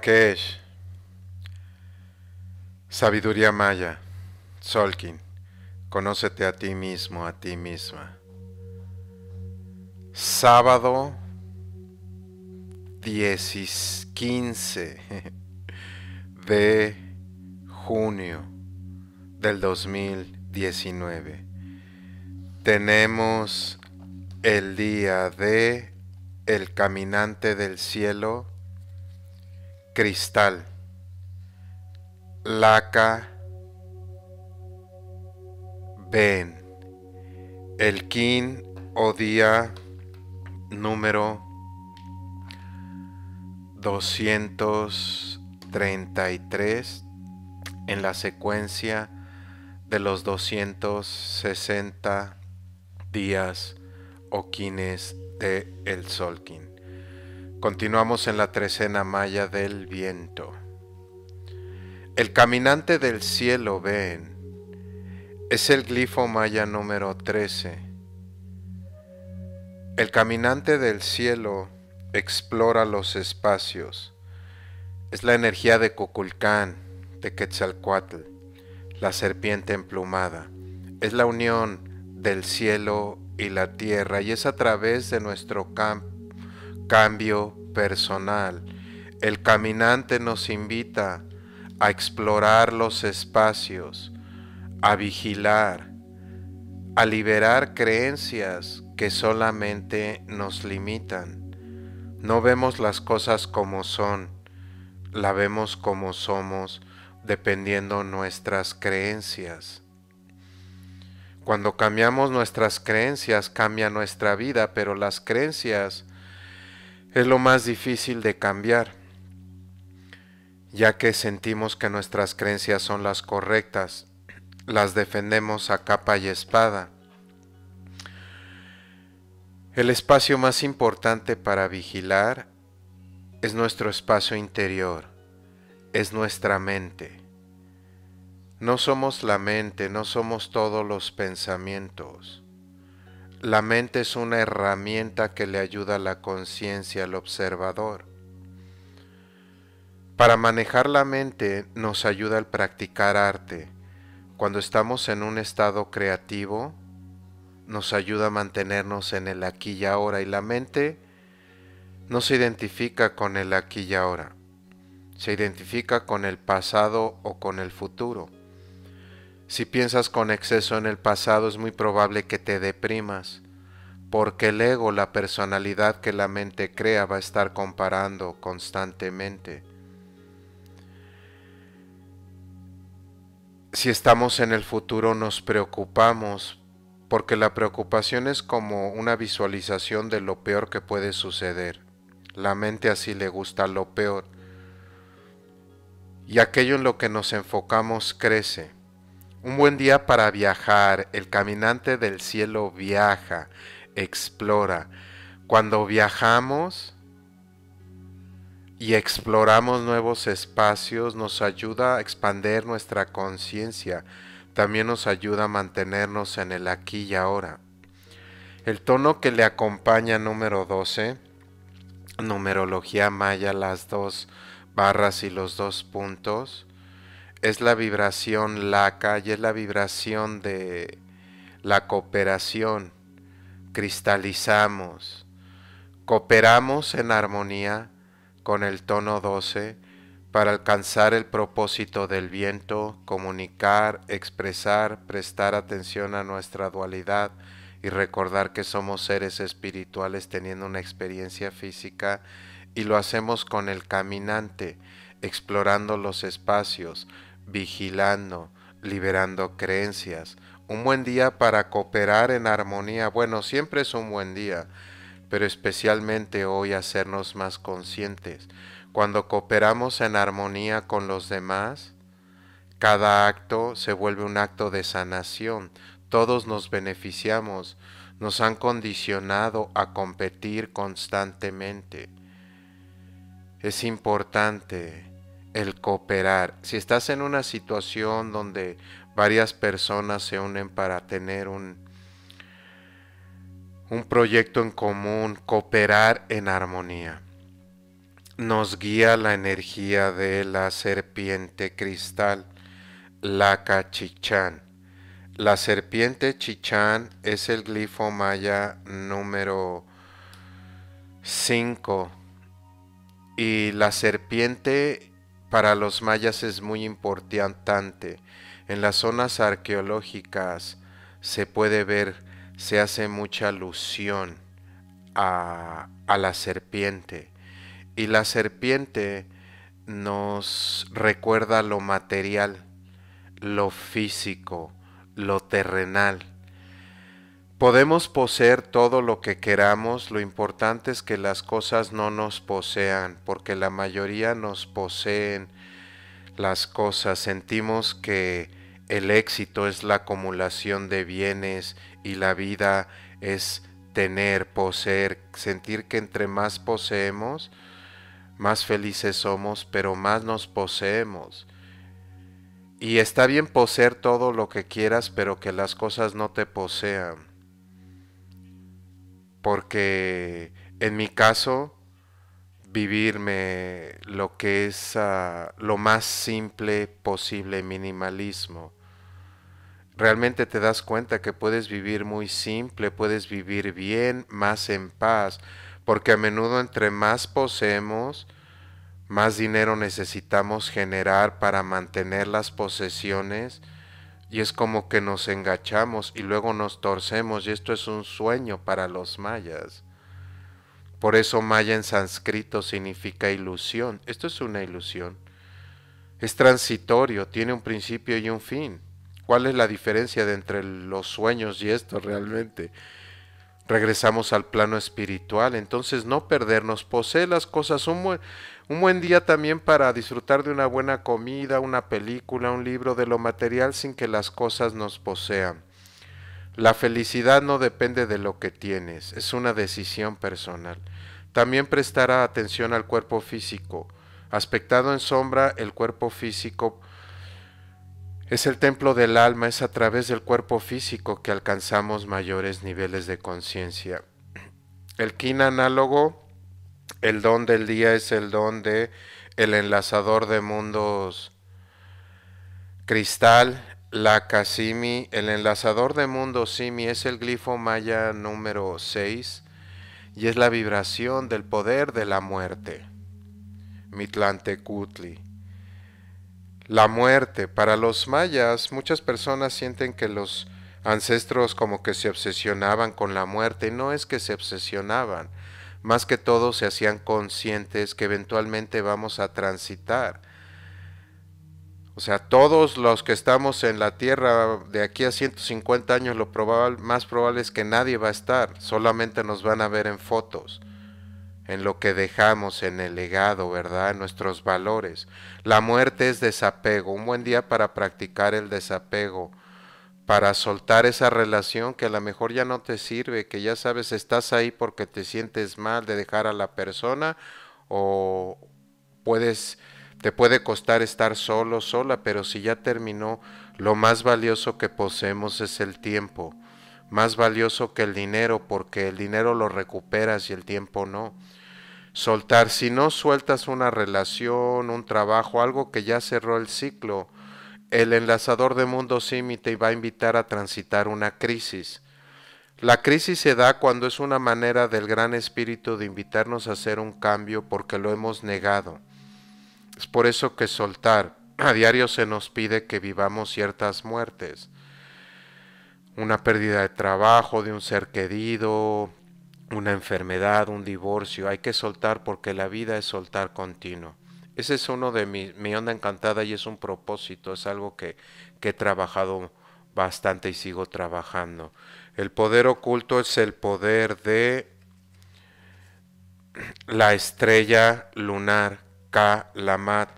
que es Sabiduría Maya, Solkin, conócete a ti mismo, a ti misma. Sábado 15 de junio del 2019. Tenemos el día de El Caminante del Cielo cristal, laca, ven. El quin o día número 233 en la secuencia de los 260 días o quines de el Solkin. Continuamos en la trecena maya del viento. El caminante del cielo ven es el glifo maya número 13. El caminante del cielo explora los espacios. Es la energía de Cuculcán, de Quetzalcoatl, la serpiente emplumada. Es la unión del cielo y la tierra y es a través de nuestro campo cambio personal. El caminante nos invita a explorar los espacios, a vigilar, a liberar creencias que solamente nos limitan. No vemos las cosas como son, la vemos como somos dependiendo nuestras creencias. Cuando cambiamos nuestras creencias cambia nuestra vida, pero las creencias es lo más difícil de cambiar, ya que sentimos que nuestras creencias son las correctas, las defendemos a capa y espada. El espacio más importante para vigilar es nuestro espacio interior, es nuestra mente. No somos la mente, no somos todos los pensamientos. La mente es una herramienta que le ayuda a la conciencia al observador. Para manejar la mente nos ayuda el practicar arte. Cuando estamos en un estado creativo, nos ayuda a mantenernos en el aquí y ahora y la mente no se identifica con el aquí y ahora, se identifica con el pasado o con el futuro. Si piensas con exceso en el pasado es muy probable que te deprimas, porque el ego, la personalidad que la mente crea, va a estar comparando constantemente. Si estamos en el futuro nos preocupamos, porque la preocupación es como una visualización de lo peor que puede suceder. La mente así le gusta lo peor. Y aquello en lo que nos enfocamos crece. Un buen día para viajar. El caminante del cielo viaja, explora. Cuando viajamos y exploramos nuevos espacios, nos ayuda a expandir nuestra conciencia. También nos ayuda a mantenernos en el aquí y ahora. El tono que le acompaña número 12, numerología maya, las dos barras y los dos puntos es la vibración laca y es la vibración de la cooperación. Cristalizamos, cooperamos en armonía con el tono 12 para alcanzar el propósito del viento, comunicar, expresar, prestar atención a nuestra dualidad y recordar que somos seres espirituales teniendo una experiencia física y lo hacemos con el caminante, explorando los espacios, vigilando, liberando creencias. Un buen día para cooperar en armonía. Bueno, siempre es un buen día, pero especialmente hoy hacernos más conscientes. Cuando cooperamos en armonía con los demás, cada acto se vuelve un acto de sanación. Todos nos beneficiamos. Nos han condicionado a competir constantemente. Es importante el cooperar. Si estás en una situación donde varias personas se unen para tener un, un proyecto en común, cooperar en armonía. Nos guía la energía de la serpiente cristal, la cachichán. La serpiente chichán es el glifo maya número 5 y la serpiente para los mayas es muy importante. En las zonas arqueológicas se puede ver, se hace mucha alusión a, la serpiente. Y la serpiente nos recuerda lo material, lo físico, lo terrenal. Podemos poseer todo lo que queramos, lo importante es que las cosas no nos posean, porque la mayoría nos poseen las cosas. Sentimos que el éxito es la acumulación de bienes y la vida es tener, poseer, sentir que entre más poseemos, más felices somos, pero más nos poseemos. Y está bien poseer todo lo que quieras, pero que las cosas no te posean porque en mi caso vivirme lo que es ah, lo más simple posible, minimalismo. Realmente te das cuenta que puedes vivir muy simple, puedes vivir bien, más en paz, porque a menudo entre más poseemos, más dinero necesitamos generar para mantener las posesiones y es como que nos engachamos y luego nos torcemos y esto es un sueño para los mayas. Por eso maya en sánscrito significa ilusión. Esto es una ilusión. Es transitorio, tiene un principio y un fin. ¿Cuál es la diferencia de entre los sueños y esto realmente? regresamos al plano espiritual. Entonces no perdernos, posee las cosas. Un buen, día también para disfrutar de una buena comida, una película, un libro, de lo material sin que las cosas nos posean. La felicidad no depende de lo que tienes, es una decisión personal. También prestará atención al cuerpo físico. Aspectado en sombra, el cuerpo físico es el templo del alma, es a través del cuerpo físico que alcanzamos mayores niveles de conciencia. El kin análogo, el don del día es el don de el enlazador de mundos cristal, la Kasimi, el enlazador de mundos Simi es el glifo maya número 6 y es la vibración del poder de la muerte. Mitlantecutli la muerte. Para los mayas, muchas personas sienten que los ancestros como que se obsesionaban con la muerte. No es que se obsesionaban, más que todos se hacían conscientes que eventualmente vamos a transitar. O sea, todos los que estamos en la Tierra de aquí a 150 años, lo más probable es que nadie va a estar, solamente nos van a ver en fotos en lo que dejamos en el legado, ¿verdad? nuestros valores. La muerte es desapego, un buen día para practicar el desapego, para soltar esa relación que a lo mejor ya no te sirve, que ya sabes, estás ahí porque te sientes mal de dejar a la persona o puedes te puede costar estar solo, sola, pero si ya terminó, lo más valioso que poseemos es el tiempo más valioso que el dinero, porque el dinero lo recuperas y el tiempo no. Soltar, si no sueltas una relación, un trabajo, algo que ya cerró el ciclo, el enlazador de Mundo Simi y va a invitar a transitar una crisis. La crisis se da cuando es una manera del Gran Espíritu de invitarnos a hacer un cambio porque lo hemos negado. Es por eso que soltar a diario se nos pide que vivamos ciertas muertes una pérdida de trabajo, de un ser querido, una enfermedad, un divorcio. Hay que soltar porque la vida es soltar continuo. Ese es uno de mis, mi onda encantada y es un propósito, es algo que, que he trabajado bastante y sigo trabajando. El poder oculto es el poder de la estrella lunar K. Lamat.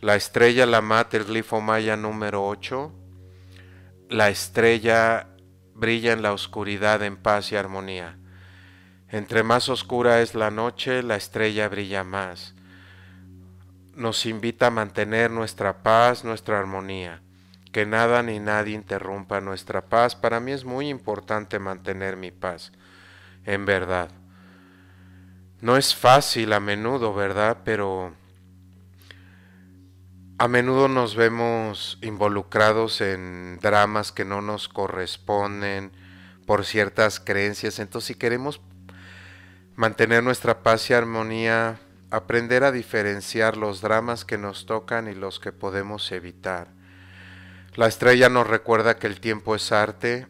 La estrella Lamat, el glifo maya número 8, la estrella brilla en la oscuridad en paz y armonía. Entre más oscura es la noche, la estrella brilla más. Nos invita a mantener nuestra paz, nuestra armonía. Que nada ni nadie interrumpa nuestra paz. Para mí es muy importante mantener mi paz, en verdad. No es fácil a menudo, ¿verdad? Pero a menudo nos vemos involucrados en dramas que no nos corresponden por ciertas creencias. Entonces, si queremos mantener nuestra paz y armonía, aprender a diferenciar los dramas que nos tocan y los que podemos evitar. La estrella nos recuerda que el tiempo es arte.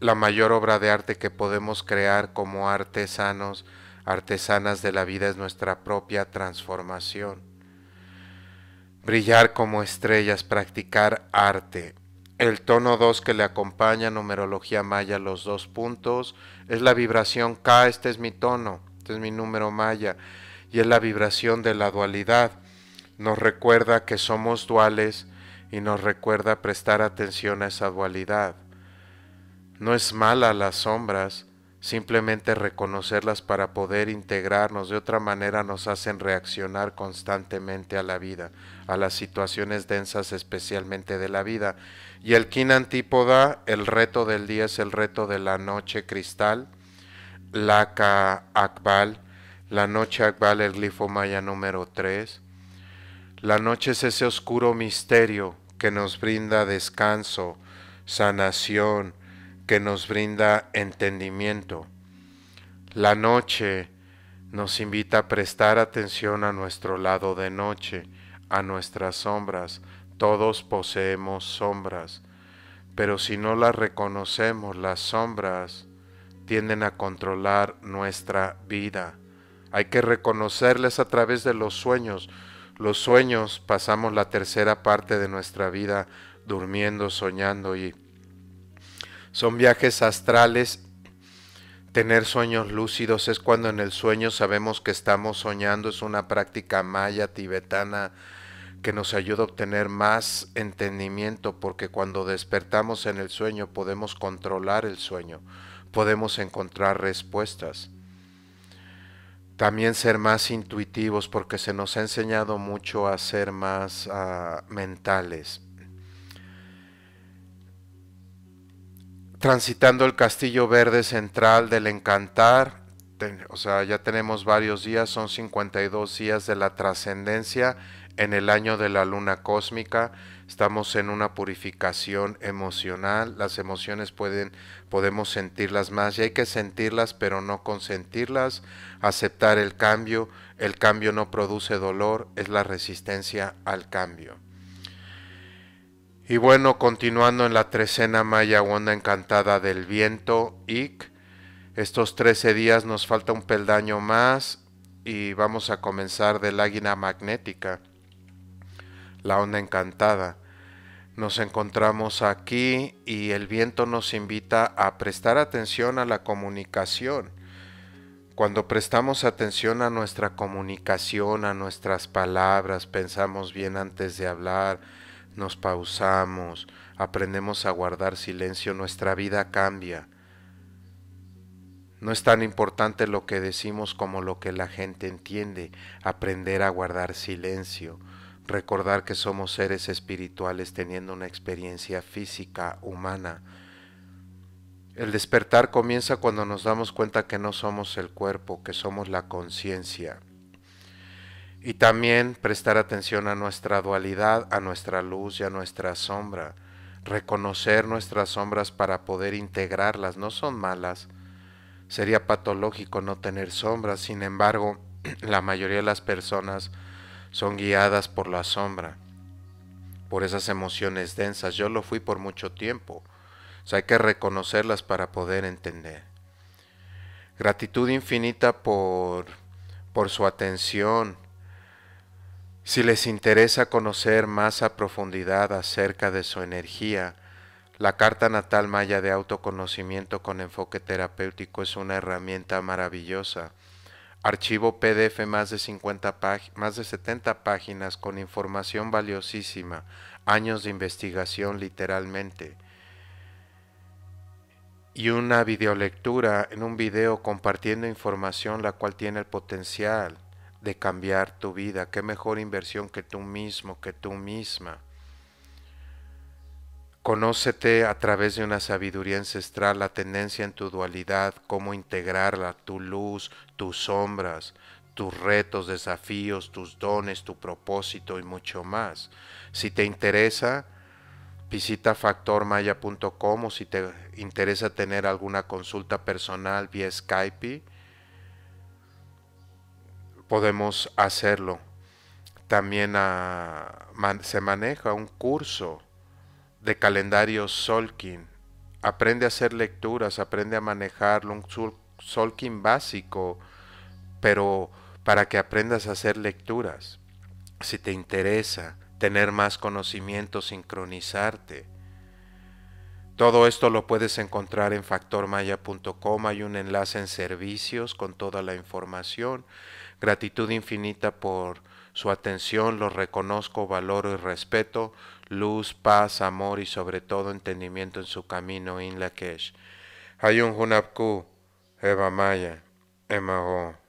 La mayor obra de arte que podemos crear como artesanos, artesanas de la vida es nuestra propia transformación brillar como estrellas, practicar arte. El tono 2 que le acompaña, numerología maya, los dos puntos, es la vibración K, este es mi tono, este es mi número maya, y es la vibración de la dualidad. Nos recuerda que somos duales y nos recuerda prestar atención a esa dualidad. No es mala las sombras, Simplemente reconocerlas para poder integrarnos de otra manera nos hacen reaccionar constantemente a la vida, a las situaciones densas especialmente de la vida. Y el kin antípoda, el reto del día es el reto de la noche cristal, la akbal, la noche akbal, el glifo maya número 3. La noche es ese oscuro misterio que nos brinda descanso, sanación, que nos brinda entendimiento. La noche nos invita a prestar atención a nuestro lado de noche, a nuestras sombras. Todos poseemos sombras, pero si no las reconocemos, las sombras tienden a controlar nuestra vida. Hay que reconocerles a través de los sueños. Los sueños pasamos la tercera parte de nuestra vida durmiendo, soñando y son viajes astrales. Tener sueños lúcidos es cuando en el sueño sabemos que estamos soñando. Es una práctica maya tibetana que nos ayuda a obtener más entendimiento porque cuando despertamos en el sueño podemos controlar el sueño, podemos encontrar respuestas. También ser más intuitivos porque se nos ha enseñado mucho a ser más ah, mentales. transitando el castillo verde central del Encantar. o sea, ya tenemos varios días, son 52 días de la trascendencia en el año de la luna cósmica. Estamos en una purificación emocional. Las emociones pueden, podemos sentirlas más y hay que sentirlas, pero no consentirlas. Aceptar el cambio. El cambio no produce dolor, es la resistencia al cambio. Y bueno, continuando en la trecena maya onda encantada del viento, IC, estos trece días nos falta un peldaño más y vamos a comenzar del águila magnética, la onda encantada. Nos encontramos aquí y el viento nos invita a prestar atención a la comunicación. Cuando prestamos atención a nuestra comunicación, a nuestras palabras, pensamos bien antes de hablar, nos pausamos, aprendemos a guardar silencio, nuestra vida cambia. No es tan importante lo que decimos como lo que la gente entiende, aprender a guardar silencio, recordar que somos seres espirituales teniendo una experiencia física, humana. El despertar comienza cuando nos damos cuenta que no somos el cuerpo, que somos la conciencia y también prestar atención a nuestra dualidad, a nuestra luz y a nuestra sombra. Reconocer nuestras sombras para poder integrarlas, no son malas. Sería patológico no tener sombras, sin embargo, la mayoría de las personas son guiadas por la sombra, por esas emociones densas. Yo lo fui por mucho tiempo, hay que reconocerlas para poder entender. Gratitud infinita por, por su atención, si les interesa conocer más a profundidad acerca de su energía, la carta natal maya de autoconocimiento con enfoque terapéutico es una herramienta maravillosa. Archivo PDF más de, 50 más de 70 páginas con información valiosísima, años de investigación literalmente. Y una videolectura en un video compartiendo información la cual tiene el potencial de cambiar tu vida. Qué mejor inversión que tú mismo, que tú misma. Conócete a través de una sabiduría ancestral la tendencia en tu dualidad, cómo integrarla, tu luz, tus sombras, tus retos, desafíos, tus dones, tu propósito y mucho más. Si te interesa, visita factormaya.com o si te interesa tener alguna consulta personal vía Skype podemos hacerlo. También ah, se maneja un curso de calendario Solkin. Aprende a hacer lecturas, aprende a manejarlo, un Solkin básico, pero para que aprendas a hacer lecturas. Si te interesa tener más conocimiento, sincronizarte todo esto lo puedes encontrar en factormaya.com. Hay un enlace en servicios con toda la información. Gratitud infinita por su atención. lo reconozco, valoro y respeto. Luz, paz, amor y sobre todo entendimiento en su camino. In Hay un Hunapku, Eva Maya, Emago.